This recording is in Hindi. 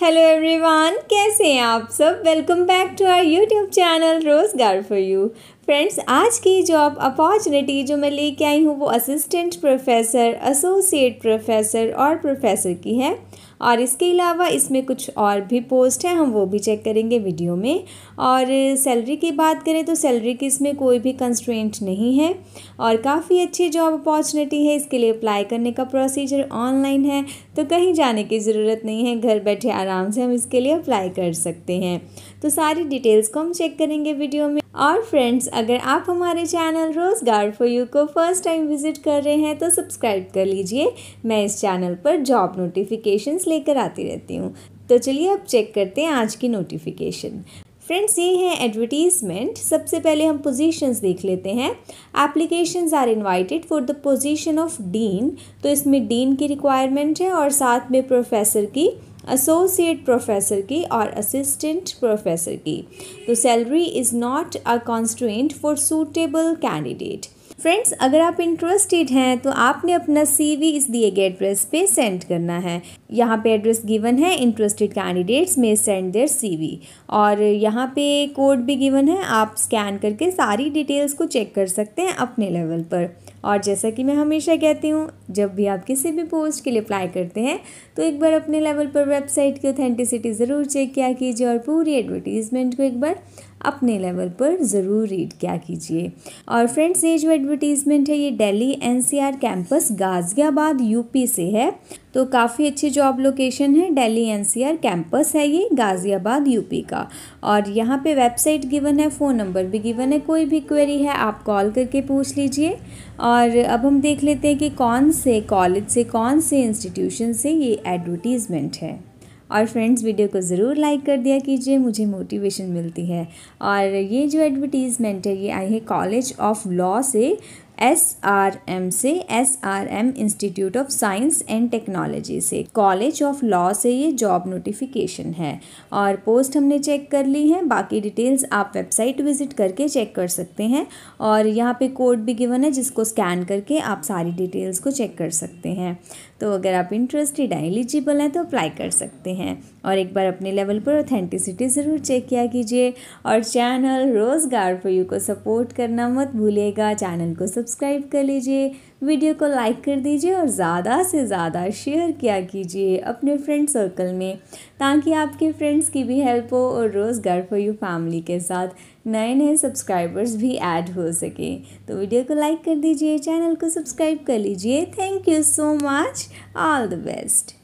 हेलो एवरीवन कैसे हैं आप सब welcome back to our YouTube channel Rozgar for you friends आज की जॉब अपॉर्चुनिटी जो मैं लेके आई हूँ वो असिस्टेंट प्रोफेसर एसोसिएट प्रोफेसर और प्रोफेसर की है और इसके अलावा इसमें कुछ और भी पोस्ट हैं हम वो भी चेक करेंगे वीडियो में और सैलरी की बात करें तो सैलरी की इसमें कोई भी कंस्ट्रेंट नहीं है और काफ़ी अच्छी जॉब अपॉर्चुनिटी है इसके लिए अप्लाई करने का प्रोसीजर ऑनलाइन है तो कहीं जाने की ज़रूरत नहीं है घर बैठे आराम से हम इसके लिए अप्लाई कर सकते हैं तो सारी डिटेल्स को हम चेक करेंगे वीडियो में और फ्रेंड्स अगर आप हमारे channel Rozgar for you को फर्स्ट टाइम विजिट कर रहे हैं तो सब्सक्राइब कर लीजिए मैं इस चैनल पर जॉब नोटिफिकेशंस लेकर आती रहती हूँ तो चलिए अब चेक करते हैं आज की नोटिफिकेशन फ्रेंड्स ये हैं एडवर्टीज़मेंट सबसे पहले हम पोजीशंस देख लेते हैं applications are invited for the position of dean तो इसमें डीन की रिक्वायरमेंट है और साथ में प्रोफेसर की एसोसिएट प्रोफेसर की और असिस्टेंट प्रोफेसर की तो salary is not a constant for suitable candidate friends अगर आप इंटरेस्टेड हैं तो आपने अपना सीवी इस दिए गए एड्रेस पे सेंड करना है यहाँ पे एड्रेस गिवन है interested candidates may send their CV और यहाँ पे कोड भी गिवन है आप स्कैन करके सारी डिटेल्स को चेक कर सकते हैं अपने लेवल पर और जैसा कि मैं हमेशा कहती हूँ जब भी आप किसी भी पोस्ट के लिए अप्लाई करते हैं तो एक बार अपने लेवल पर वेबसाइट की ऑथेंटिसिटी ज़रूर चेक किया कीजिए और पूरी एडवर्टीज़मेंट को एक बार अपने लेवल पर ज़रूर रीड क्या कीजिए और फ्रेंड्स ये जो एडवर्टीज़मेंट है ये Delhi NCR campus Ghaziabad UP से है तो काफ़ी अच्छी जॉब लोकेशन है दिल्ली एनसीआर कैंपस है ये गाज़ियाबाद यूपी का और यहाँ पे वेबसाइट गिवन है फ़ोन नंबर भी गिवन है कोई भी क्वेरी है आप कॉल करके पूछ लीजिए और अब हम देख लेते हैं कि कौन से कॉलेज से कौन से इंस्टीट्यूशन से ये एडवर्टीज़मेंट है और फ्रेंड्स वीडियो को ज़रूर लाइक कर दिया कीजिए मुझे मोटिवेशन मिलती है और ये जो एडवर्टीज़मेंट है ये आई है कॉलेज ऑफ लॉ से एस आर एम से S R M institute of science and technology से कॉलेज ऑफ लॉ से ये जॉब नोटिफिकेशन है और पोस्ट हमने चेक कर ली है बाकी डिटेल्स आप वेबसाइट विजिट करके चेक कर सकते हैं और यहाँ पे कोड भी गिवन है जिसको स्कैन करके आप सारी डिटेल्स को चेक कर सकते हैं तो अगर आप इंटरेस्टेड हैं एलिजिबल हैं तो अप्लाई कर सकते हैं और एक बार अपने लेवल पर ऑथेंटिसिटी ज़रूर चेक किया कीजिए और चैनल रोज़गार फॉर यू को सपोर्ट करना मत भूलिएगा चैनल को सब्सक्राइब कर लीजिए वीडियो को लाइक कर दीजिए और ज़्यादा से ज़्यादा शेयर किया कीजिए अपने फ्रेंड सर्कल में ताकि आपके फ्रेंड्स की भी हेल्प हो और रोज़ गर्व फॉर यू फैमिली के साथ नए नए सब्सक्राइबर्स भी ऐड हो सके तो वीडियो को लाइक कर दीजिए चैनल को सब्सक्राइब कर लीजिए thank you so much all the best